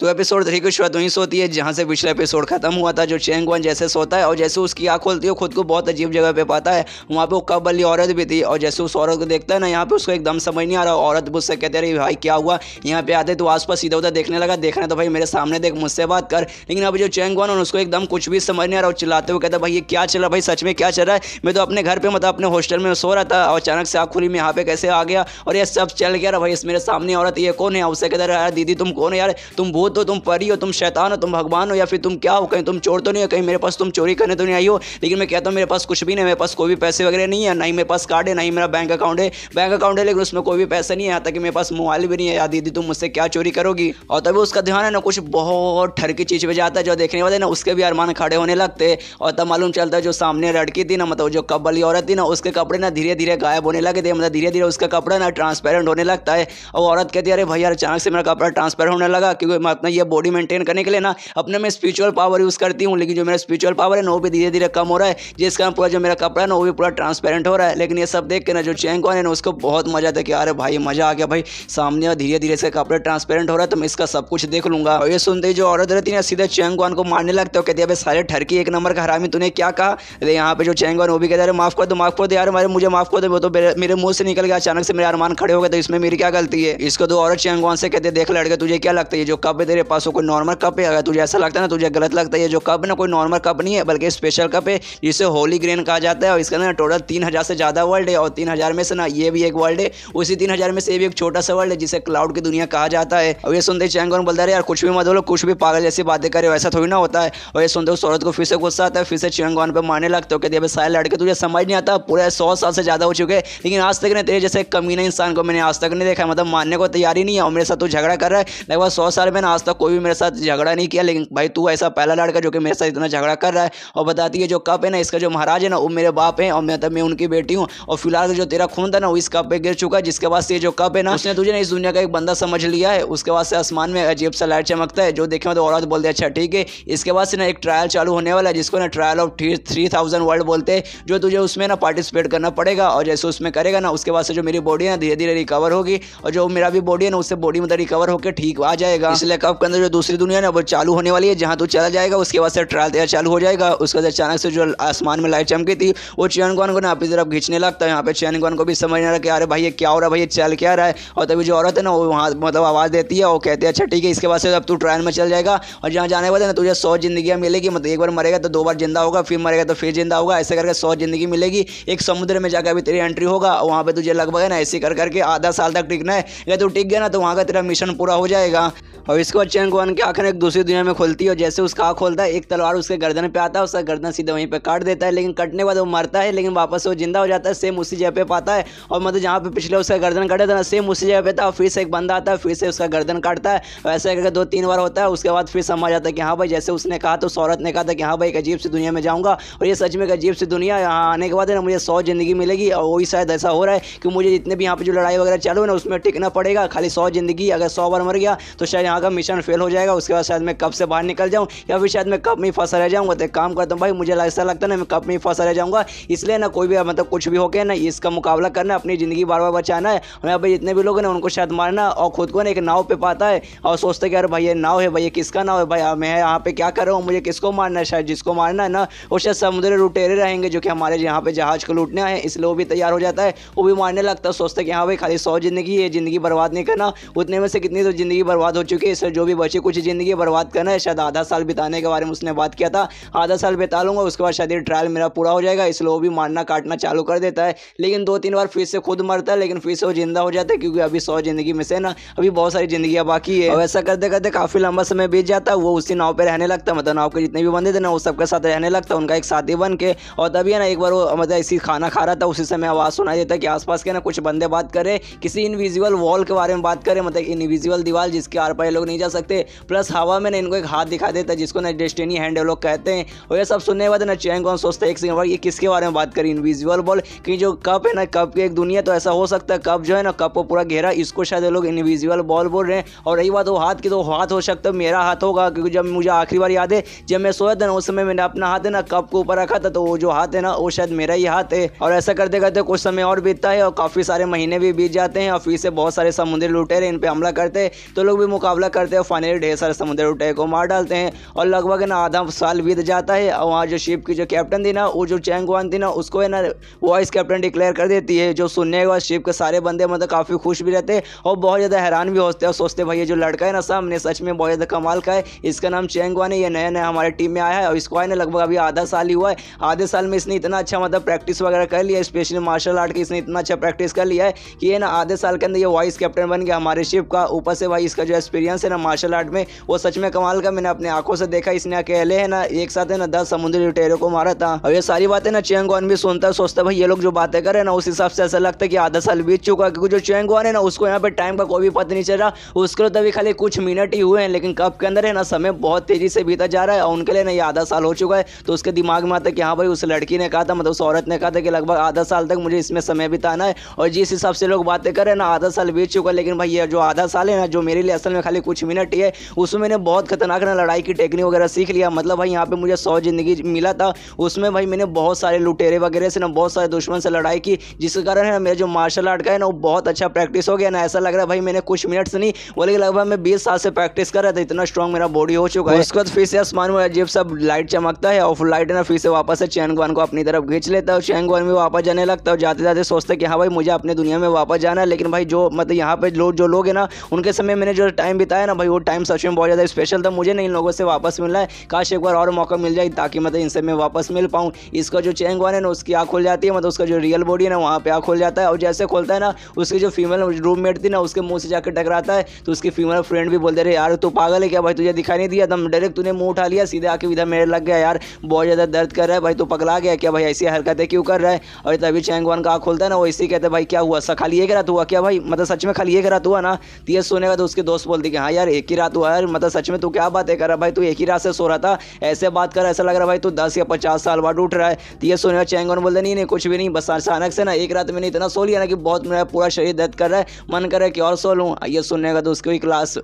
तो episode three की शुरुआत वहीं से होती है जहाँ से पिछला एपिसोड खत्म हुआ था जो चेंग वन जैसे सोता है और जैसे उसकी आँख खोलती है खुद को बहुत अजीब जगह पे पाता है वहाँ पे वो कब वाली औरत भी थी और जैसे उस औरत को देखता है ना यहाँ पे उसको एकदम समझ नहीं आ रहा औरत मुझसे कहते रही भाई क्या हुआ यहाँ पे आते तो आसपास सीधा उधर देखने लगा देखना तो भाई मेरे सामने देख मुझसे बात कर लेकिन अभी जो चेंग वन उसको एकदम कुछ भी समझ नहीं आ रहा और चिल्लाते हुए कहते भाई ये क्या चल रहा भाई सच में क्या चल रहा है मैं तो अपने घर पर मतलब अपने हॉस्टल में सो रहा था और अचानक से आँख खुली में यहाँ पे कैसे आ गया और ये सब चल गया भाई इस मेरे सामने औरत ये कौन है उससे कहता यार दीदी तुम कौन है यार तुम भूत हो तुम परी हो तुम शैतान हो तुम भगवान हो या फिर तुम क्या हो कहीं तुम चोर तो नहीं हो कहीं मेरे पास तुम चोरी करने तो नहीं आई हो लेकिन मैं कहता हूँ मेरे पास कुछ भी नहीं मेरे पास कोई भी पैसे वगैरह नहीं है ना ही मेरे पास कार्ड है ना ही मेरा बैंक अकाउंट है बैंक अकाउंट है लेकिन उसमें कोई भी पैसा नहीं है यहाँ तक मेरे पास मोबाइल भी नहीं है या दीदी तुम मुझसे क्या चोरी करोगी और तभी उसका ध्यान है ना कुछ बहुत ठर की चीज़ पर जाता है जो देखने वाले ना उसके भी अरमान खड़े होने लगते और तब मालूम चलता है जो सामने लड़की थी ना मतलब जो कबली औरत थी ना उसके कपड़े ना धीरे धीरे गायब होने लगे थे मतलब धीरे धीरे उसका कपड़ा ना ट्रांसपेरेंट होने लगता है और औरत कहती है अरे भैया अचानक से मेरा कपड़ा ट्रांसपेरेंट होने लगा क्योंकि बात अपना यह बॉडी मेंटेन करने के लिए ना अपने मैं स्पिरिचुअल पावर यूज़ करती हूँ लेकिन जो मेरा स्पिरिचुअल पावर है ना वो भी धीरे धीरे कम हो रहा है जिस कारण पूरा जो मेरा कपड़ा है ना वो भी पूरा ट्रांसपेरेंट हो रहा है लेकिन ये सब देख के ना जो चैन है ना उसको बहुत मजा आता है कि अरे भाई मजा आ गया भाई सामने धीरे धीरे इसका कपड़ा ट्रांसपेरेंट हो रहा है तो मैं इसका सब कुछ देख लूंगा और ये सुनते ही जो औरत रहती है ना सीधे चैन को मारने लगते हो कहते हैं सारे ठरकी एक नंबर का हरामी तूने क्या कहा अरे यहाँ पे जो चैन वो भी कहते अरे माफ कर दो माफ कर दो यार हमारे मुझे माफ कर दो वो तो मेरे मुंह से निकल गया अचानक से मेरे अरमान खड़े हो गए तो इसमें मेरी क्या गलती है इसको दो औरत चैन से कहते देख लड़के तुझे क्या लगता है जो कब पे तेरे पास कोई नॉर्मल कप है अगर तुझे ऐसा लगता है ना तुझे गलत लगता है ये जो कप ना कोई नॉर्मल कप नहीं है बल्कि स्पेशल कप है जिसे होली ग्रेन कहा जाता है और इसके अंदर टोटल तीन हज़ार से ज़्यादा वर्ल्ड है और तीन हज़ार में से ना ये भी एक वर्ल्ड है उसी तीन हज़ार में से भी एक छोटा सा वर्ल्ड है जिसे क्लाउड की दुनिया कहा जाता है और ये सुनते चैंगोन बोलता है यार कुछ भी मत बोलो कुछ भी पागल जैसी बातें करे वैसा थोड़ी ना होता है और ये सुनते सौरत को फिर से गुस्सा आता है फिर से चैंगोन पर मारने लगते हो कहते हैं सारे लड़के तुझे समझ नहीं आता पूरे सौ साल से ज़्यादा हो चुके हैं लेकिन आज तक ना तेरे जैसे कमीना इंसान को मैंने आज तक नहीं देखा मतलब मानने को तैयारी नहीं है और मेरे साथ तू झगड़ा कर रहा है लगभग सौ साल में आज तक कोई भी मेरे साथ झगड़ा नहीं किया लेकिन भाई तू ऐसा पहला लड़का जो कि मेरे साथ इतना झगड़ा कर रहा है और बताती है जो कप है ना इसका जो महाराज है ना वो मेरे बाप है और मैं तब तो, मैं उनकी बेटी हूँ और फिलहाल जो तेरा खून था ना वो इस कप पर गिर चुका है जिसके बाद से जो कप है ना उसने तुझे ना इस दुनिया का एक बंदा समझ लिया है उसके बाद से आसमान में अजीब सा लाइट चमकता है जो देखे तो औरत बोलते अच्छा ठीक है इसके बाद से ना एक ट्रायल चालू होने वाला है जिसको ना trial of three thousand world बोलते हैं जो तुझे उसमें ना पार्टिसिपेट करना पड़ेगा और जैसे उसमें करेगा ना उसके बाद से जो मेरी बॉडी है ना धीरे धीरे रिकवर होगी और जो मेरा भी बॉडी है ना उससे बॉडी मतलब रिकवर होकर ठीक आ जाएगा इसलिए कप के अंदर जो दूसरी दुनिया ना वो चालू होने वाली है जहाँ तो चला जाएगा उसके बाद से ट्रायल तैयार चालू हो जाएगा उसके बाद अचानक से जो आसमान में लाइट चमकी थी वो चैन कौन को ना अपनी तरफ खींचने लगता है यहाँ पे चैन कौन को भी समझ नहीं रहा कि अरे भाई ये क्या हो रहा है भाई चल क्या रहा है और तभी जो औरत है ना वो वहाँ मतलब आवाज़ देती है वो कहते हैं अच्छा ठीक है इसके बाद से अब तू ट्रायल में चल जाएगा और जहाँ जाने वाले ना तुझे सौ जिंदगियाँ मिलेगी मतलब एक बार मरेगा तो दो बार जिंदा होगा फिर मरेगा तो फिर जिंदा होगा ऐसे करके सौ जिंदगी मिलेगी एक समुद्र में जाकर अभी तेरी एंट्री होगा वहाँ पर तुझे लगभग है ना ऐसे कर करके आधा साल तक टिकना है अगर तू टिक गया ना तो वहाँ का तेरा मिशन पूरा हो जाएगा और इस बाद चैन गुआन की आंखें एक दूसरी दुनिया में खुलती है और जैसे उसका आँख खोलता है एक तलवार उसके गर्दन पे आता है उसका गर्दन सीधा वहीं पे काट देता है लेकिन कटने के बाद वो मरता है लेकिन वापस वो जिंदा हो जाता है सेम उसी जगह पे पाता है और मतलब जहाँ पे पिछले उसका गर्दन काटे था ना सेम उसी जगह पे था फिर से एक बंदा आता है फिर से उसका गर्दन काटता है वैसे करके दो तीन बार होता है उसके बाद फिर समझ आता है कि हाँ भाई जैसे उसने कहा तो सौरत ने कहा था कि हाँ भाई एक अजीब सी दुनिया में जाऊँगा और ये सच में एक अजीब सी दुनिया यहाँ आने के बाद ना मुझे सौ जिंदगी मिलेगी और वही शायद ऐसा हो रहा है कि मुझे जितने भी यहाँ पर जो लड़ाई वगैरह चालू है ना उसमें टिकना पड़ेगा खाली सौ जिंदगी अगर सौ बार मर गया तो शायद यहाँ का मिशन फेल हो जाएगा उसके बाद शायद मैं कब से बाहर निकल जाऊँ या फिर शायद मैं कब में फंसा रह जाऊँगा तो काम करता हूँ भाई मुझे ऐसा लगता है ना मैं कब में फंसा रह जाऊँगा इसलिए ना कोई भी मतलब कुछ भी हो ना इसका मुकाबला करना अपनी ज़िंदगी बार बार बचाना है और यहाँ जितने भी लोग हैं उनको शायद मारना और खुद को ना एक नाव पे पाता है और सोचते कि अरे भाई ये नाव है भाई ये किसका नाव है भाई मैं यहाँ पे क्या कर रहा हूँ मुझे किसको मारना है शायद जिसको मारना है ना वो शायद समुद्र लुटेरे रहेंगे जो कि हमारे यहाँ पे जहाज को लूटने आए इसलिए वो भी तैयार हो जाता है वो भी मारने लगता है सोचते कि हाँ भाई खाली सौ जिंदगी है ज़िंदगी बर्बाद नहीं करना उतने में से कितनी तो ज़िंदगी बर्बाद हो चुकी है मुझसे जो भी बची कुछ ज़िंदगी बर्बाद करना है शायद आधा साल बिताने के बारे में उसने बात किया था आधा साल बिता लूंगा उसके बाद शायद ट्रायल मेरा पूरा हो जाएगा इसलिए वो भी मारना काटना चालू कर देता है लेकिन दो तीन बार फिर से खुद मरता है लेकिन फिर से वो जिंदा हो जाता है क्योंकि अभी सौ ज़िंदगी में से ना अभी बहुत सारी जिंदगी बाकी है ऐसा करते करते काफ़ी लंबा समय बीत जाता है वो उसी नाव पर रहने लगता मतलब नाव के जितने भी बंदे थे ना वो सबके साथ रहने लगता उनका एक साथी बन के और तभी है ना एक बार वो मतलब इसी खाना खा रहा था उसी समय आवाज़ सुनाई देता कि आसपास के ना कुछ बंदे बात करें किसी इनविजिबल वॉल के बारे में बात करें मतलब इनविजिबल दीवार जिसके आर पार लोग नहीं जा सकते प्लस हवा में ना इनको एक हाथ दिखा देता है जिसको ना डेस्टिनी हैंड लोग कहते हैं और ये सब सुनने के बाद ना चैंग कौन सोचते एक सेकंड ये किसके बारे में बात करी इनविजिबल बॉल कि जो कप है ना कप की एक दुनिया तो ऐसा हो सकता है कप जो है ना कप को पूरा घेरा इसको शायद लोग इनविजिबल बॉल बोल रहे हैं और रही बात वो हाथ की तो हाथ हो सकता है मेरा हाथ होगा क्योंकि जब मुझे आखिरी बार याद है जब मैं सोया था ना उस समय मैंने अपना हाथ है ना कप को ऊपर रखा था तो वो जो हाथ है ना वो शायद मेरा ही हाथ है और ऐसा करते करते कुछ समय और बीतता है और काफ़ी सारे महीने भी बीत जाते हैं और फिर से बहुत सारे समुद्री लुटेरे इन पर हमला करते हैं तो लोग भी मुकाबला कर करते हैं फाइनली ढेर सारे समुद्र उठे को मार डालते हैं और लगभग ना आधा साल बीत जाता है और वहाँ जो शिप की जो कैप्टन थी ना वो जो चैंगवान थी ना उसको है ना वॉइस कैप्टन डिक्लेयर कर देती है जो सुनने के बाद शिप के सारे बंदे मतलब काफ़ी खुश भी रहते हैं और बहुत ज़्यादा हैरान भी होते हैं सोचते भाई ये जो लड़का है ना सामने सच में बहुत ज़्यादा कमाल का है इसका नाम चैंगवान है ये नया नया हमारे टीम में आया है और इसको आए ना लगभग अभी आधा साल ही हुआ है आधे साल में इसने इतना अच्छा मतलब प्रैक्टिस वगैरह कर लिया स्पेशली मार्शल आर्ट की इसने इतना अच्छा प्रैक्टिस कर लिया है कि ये ना आधे साल के अंदर ये वॉइस कैप्टन बन गया हमारे शिप का ऊपर से भाई इसका जो एक्सपीरियंस है ना मार्शल आर्ट में वो सच में कमाल का मैंने अपने आंखों से देखा इसने अकेले है ना एक साथ है ना दस समुद्री लुटेरों को मारा था और ये सारी बातें ना चेंगवान भी सुनता है सोचता भाई ये लोग जो बातें करे ना उस हिसाब से ऐसा लगता है कि आधा साल बीत चुका क्योंकि जो चेंगवान है ना उसको यहाँ पे टाइम का कोई भी पता नहीं चल रहा उसके लिए तो अभी खाली कुछ मिनट ही हुए हैं लेकिन कब के अंदर है ना समय बहुत तेजी से बीता जा रहा है उनके लिए ना ये आधा साल हो चुका है तो उसके दिमाग में आता है कि हाँ भाई उस लड़की ने कहा था मतलब उस औरत ने कहा था कि लगभग आधा साल तक मुझे इसमें समय बिताना है और जिस हिसाब से लोग बातें करें ना आधा साल बीत चुका है लेकिन भाई ये जो आधा साल है ना जो मेरे लिए असल में खाली कुछ मिनट ये उसमें मैंने बहुत खतरनाक ना लड़ाई की टेक्निक वगैरह सीख लिया मतलब भाई यहाँ पे मुझे सौ ज़िंदगी मिला था उसमें भाई मैंने बहुत सारे लुटेरे वगैरह से ना बहुत सारे दुश्मन से लड़ाई की जिसके कारण है ना मेरा जो मार्शल आर्ट का है ना वो बहुत अच्छा प्रैक्टिस हो गया ना ऐसा लग रहा है भाई मैंने कुछ से नहीं बल्कि लगभग मैं बीस साल से प्रैक्टिस कर रहा था इतना स्ट्रॉन्ग मेरा बॉडी हो चुका है उसके बाद फिर से आसमान में अजीब सब लाइट चमकता है और लाइट ना फिर से वापस से चैन को अपनी तरफ खींच लेता है चैन चैन में वापस जाने लगता है और जाते जाते सोचते कि हाँ भाई मुझे अपनी दुनिया में वापस जाना है लेकिन भाई जो मतलब यहाँ पे जो लोग हैं ना उनके समय मैंने जो टाइम बिताया ना ना भाई वो टाइम सच में बहुत ज़्यादा स्पेशल था मुझे नहीं इन लोगों से वापस मिलना है काश एक बार और मौका मिल जाए ताकि मतलब इनसे मैं वापस मिल पाऊँ इसका जो चैंग वन है ना उसकी आँख खुल जाती है मतलब उसका जो रियल बॉडी है ना वहाँ पर आँख खुल जाता है और जैसे खोलता है ना उसकी जो फीमेल रूममेट थी ना उसके मुँह से जाकर टकराता है तो उसकी फीमेल फ्रेंड भी बोलते रहे यार तू पागल है क्या भाई तुझे दिखाई नहीं दिया एकदम डायरेक्ट तूने मुँह उठा लिया सीधे आके विधा मेरे लग गया यार बहुत ज़्यादा दर्द कर रहा है भाई तू पकड़ा गया क्या भाई ऐसी हरकतें क्यों कर रहा है और तभी चैंग वन का आँख खोलता है ना वो इसी कहते भाई क्या हुआ सा खाली ये तो हुआ क्या भाई मतलब सच में खाली ये तो हुआ ना तो ये सुनेगा तो उसके दोस्त बोलते कि हाँ यार यार एक ही रात हुआ यार मतलब सच में तू क्या बातें कर रहा भाई तू एक ही रात से सो रहा था ऐसे बात कर ऐसा लग रहा भाई तू दस या पचास साल बाद उठ रहा है तो ये सोने चैंगन बोलते नहीं नहीं कुछ भी नहीं बस अचानक से ना एक रात मैंने इतना सो लिया ना कि बहुत मेरा पूरा शरीर दर्द कर रहा है मन कर रहा है कि और सो लूँ ये सुनने का तो उसकी क्लास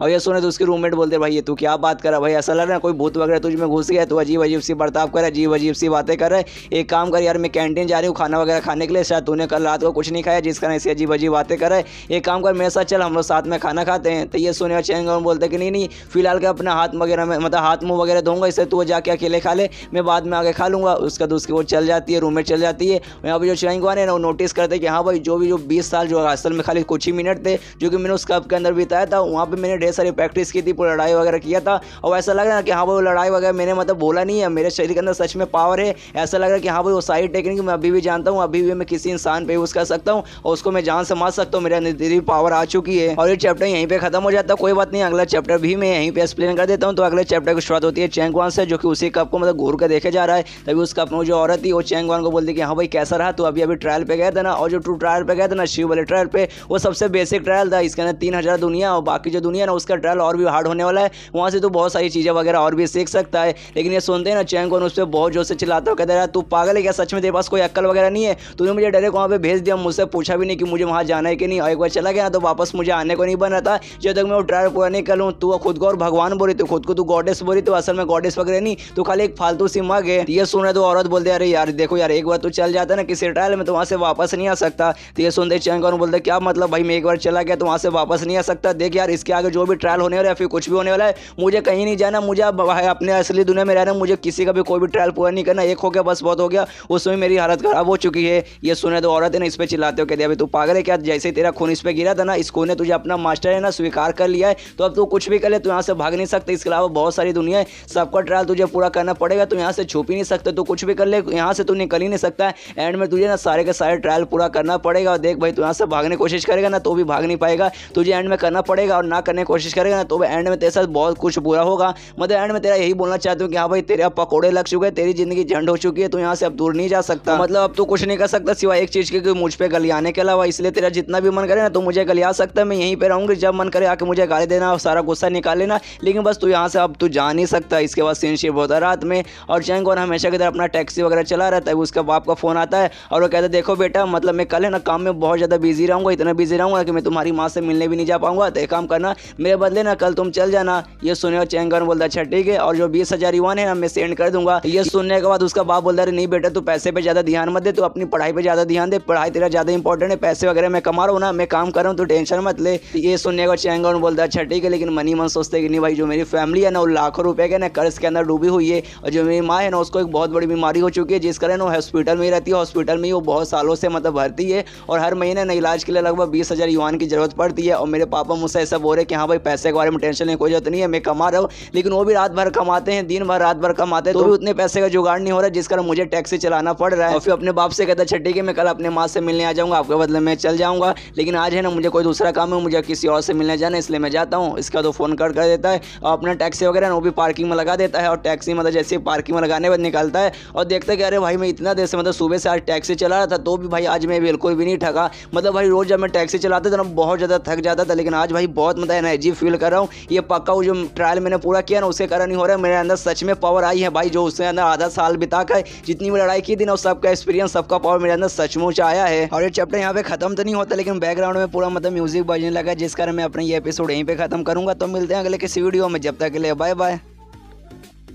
और ये सुने तो उसके रूममेट बोलते भाई ये तू क्या बात कर रहा भाई असल है ना कोई भूत वगैरह तुझ में घुस गया तू अजीब अजीब सी बर्ताव कर अजीब अजीब सी बातें कर है एक काम कर यार मैं कैंटीन जा रही हूँ खाना वगैरह खाने के लिए शायद तूने कल रात को कुछ नहीं खाया जिस कारण ऐसी अजीब अजीब बातें कर है एक काम कर मेरे साथ चल हम लोग साथ में खाना खाते हैं तो ये सुने और चैन गौन बोलते कि नहीं नहीं फिलहाल का अपना हाथ वगैरह में मतलब हाथ मुँह वगैरह धोऊंगा इससे तू जाके अकेले खा ले मैं बाद में आगे खा लूँगा उसका दूसरे वो चल जाती है रूममेट चल जाती है यहाँ पर जो चैन गौन है ना वो नोटिस करते कि हाँ भाई जो भी जो बीस साल जो असल में खाली कुछ ही मिनट थे जो कि मैंने उस कप के अंदर बिताया था वहाँ पर मैंने ढेर सारी प्रैक्टिस की थी पूरा लड़ाई वगैरह किया था और ऐसा लग रहा है कि हाँ भाई वो लड़ाई वगैरह मैंने मतलब बोला नहीं है मेरे शरीर के अंदर सच में पावर है ऐसा लग रहा है कि हाँ भाई वो सारी टेक्निक मैं अभी भी जानता हूँ अभी भी मैं किसी इंसान पर यूज़ कर सकता हूँ और उसको मैं जान से मार सकता हूँ मेरे अंदर पावर आ चुकी है और ये चैप्टर यहीं पर खत्म हो जाता है कोई बात नहीं अगला चैप्टर भी मैं यहीं पर एक्सप्लेन कर देता हूँ तो अगले चैप्टर की शुरुआत होती है चैंगवान से जो कि उसी कप को मतलब घूर कर देखा जा रहा है तभी उस कप में जो औरत थी वो चैंगवान को बोलती कि हाँ भाई कैसा रहा तो अभी अभी ट्रायल पर गया था ना और जो टू ट्रायल पर गया था ना शिव वाले ट्रायल पर वो सबसे बेसिक ट्रायल था इसके अंदर तीन हज़ार दुनिया और बाकी जो दुनिया यूनियन है ना उसका ट्रायल और भी हार्ड होने वाला है वहाँ से तो बहुत सारी चीज़ें वगैरह और भी सीख सकता है लेकिन ये सुनते हैं ना चैंग कौन उस पर बहुत जोर से चलाता है कहते है तू पागल है क्या सच में तेरे पास कोई अक्ल वगैरह नहीं है तूने मुझे डायरेक्ट वहाँ पर भेज दिया मुझसे पूछा भी नहीं कि मुझे वहाँ जाना है कि नहीं और एक बार चला गया तो वापस मुझे आने को नहीं बन रहा था जब तक मैं वो ट्रायल पूरा नहीं करूँ लूँ तू खुद को और भगवान बोली तो खुद को तू गॉडेस बोली तो असल में गॉडेस वगैरह नहीं तो खाली एक फालतू सी मग है ये सुन रहे तो औरत बोलते अरे यार देखो यार एक बार तू तो चल जाता ना किसी ट्रायल में तो वहाँ से वापस नहीं आ सकता तो ये सुनते चैंग कौन बोलते क्या मतलब भाई मैं एक बार चला गया तो वहाँ से वापस नहीं आ सकता देख यार इसके आगे का जो भी ट्रायल होने वाला है फिर कुछ भी होने वाला है मुझे कहीं नहीं जाना मुझे अब अपने असली दुनिया में रहना मुझे किसी का भी कोई भी ट्रायल पूरा नहीं करना एक हो गया बस बहुत हो गया उसमें मेरी हालत ख़राब हो चुकी है ये सुने तो औरत है ना इस पर चिल्लाते हो कहते अभी तू पागल है क्या जैसे तेरा खून इस पर गिरा था ना इस खून ने तुझे अपना मास्टर है ना स्वीकार कर लिया है तो अब तू कुछ भी कर ले तू यहाँ से भाग नहीं सकते इसके अलावा बहुत सारी दुनिया है सबका ट्रायल तुझे पूरा करना पड़ेगा तो यहाँ से छुप ही नहीं सकते तू कुछ भी कर ले यहाँ से तू निकल ही नहीं सकता एंड में तुझे ना सारे के सारे ट्रायल पूरा करना पड़ेगा और देख भाई तू यहाँ से भागने की कोशिश करेगा ना तो भी भाग नहीं पाएगा तुझे एंड में करना पड़ेगा और ना करने की कोशिश करेगा ना तो एंड में तेरे साथ बहुत कुछ बुरा होगा मतलब एंड में तेरा यही बोलना चाहता हूँ कि हाँ भाई तेरे अब पकौड़े लग चुके हैं तेरी जिंदगी झंड हो चुकी है तो यहाँ से अब दूर नहीं जा सकता हाँ। मतलब अब तो कुछ नहीं कर सकता सिवा एक चीज़ के मुझ पर गलियाने के अलावा इसलिए तेरा जितना भी मन करे ना तो मुझे गलिया सकता है मैं यहीं पर रहूँगी जब मन करे आके मुझे गाली देना और सारा गुस्सा निकाल लेना लेकिन बस तू यहाँ से अब तू जा नहीं सकता इसके बाद सीनशिप होता है रात में और चैंग और हमेशा की तरह अपना टैक्सी वगैरह चला रहता है उसका बाप का फ़ोन आता है और वो कहता है देखो बेटा मतलब मैं कल है ना काम में बहुत ज़्यादा बिजी रहूँगा इतना बिजी रहूँगा कि मैं तुम्हारी माँ से मिलने भी नहीं जा पाऊँगा तो एक काम करना मेरे बदले ना कल तुम चल जाना ये सुनने चैंगन बोलता अच्छा ठीक है और जो बीस हज़ार युवान है ना मैं सेंड कर दूंगा ये सुनने के बाद उसका बाप बोलता रहे नहीं बेटा तू पैसे पे ज़्यादा ध्यान मत दे तू अपनी पढ़ाई पे ज़्यादा ध्यान दे पढ़ाई तेरा ज़्यादा इंपॉर्टेंट है पैसे वगैरह मैं कमा रहा हूँ ना मैं काम कर रहा हूँ तो टेंशन मत ले ये सुनने का चैंगन बोलता अच्छा ठीक है लेकिन मनी मन सोचते कि नहीं भाई जो मेरी फैमिली है ना वो लाखों रुपए के ना कर्ज के अंदर डूबी हुई है और जो मेरी माँ है ना उसको एक बहुत बड़ी बीमारी हो चुकी है जिस कारण वो हॉस्पिटल में ही रहती है हॉस्पिटल में ही वो बहुत सालों से मतलब भरती है और हर महीने ना इलाज के लिए लगभग बीस हज़ार युवान की जरूरत पड़ती है और मेरे पापा मुझसे ऐसा बोल रहे कि हाँ भाई पैसे के बारे में टेंशन नहीं कोई जरूरत नहीं है मैं कमा रहा हूँ लेकिन वो भी रात भर कमाते हैं दिन भर रात भर कमाते हैं तो भी उतने पैसे का जुगाड़ नहीं हो रहा है जिस कारण मुझे टैक्सी चलाना पड़ रहा है फिर अपने बाप से कहता छठी है मैं कल अपने माँ से मिलने आ जाऊँगा आपके बदले मैं चल जाऊँगा लेकिन आज है ना मुझे कोई दूसरा काम है मुझे किसी और से मिलने जाना इसलिए मैं जाता हूँ इसका तो फ़ोन कर कर देता है और अपना टैक्सी वगैरह वो भी पार्किंग में लगा देता है और टैक्सी मतलब जैसे पार्किंग में लगाने बाद निकलता है और देखता है कि अरे भाई मैं इतना देर से मतलब सुबह से आज टैक्सी चला रहा था तो भी भाई आज मैं बिल्कुल भी नहीं ठगा मतलब भाई रोज़ जब मैं टैक्सी चलाता था ना बहुत ज़्यादा थक जाता था लेकिन आज भाई बहुत मतलब मैं अजीब फील कर रहा हूँ ये पक्का जो ट्रायल मैंने पूरा किया ना उसके कारण ही हो रहा है मेरे अंदर सच में पावर आई है भाई जो उसके अंदर आधा साल बिता कर जितनी भी लड़ाई की थी ना उस सबका एक्सपीरियंस सबका पावर मेरे अंदर सचमुच आया है और ये चैप्टर यहाँ पे खत्म तो नहीं होता लेकिन बैकग्राउंड में पूरा मतलब म्यूजिक बजने लगा जिस कारण मैं अपने ये एपिसोड यहीं पर खत्म करूँगा तो मिलते हैं अगले किसी वीडियो में जब तक के लिए बाय बाय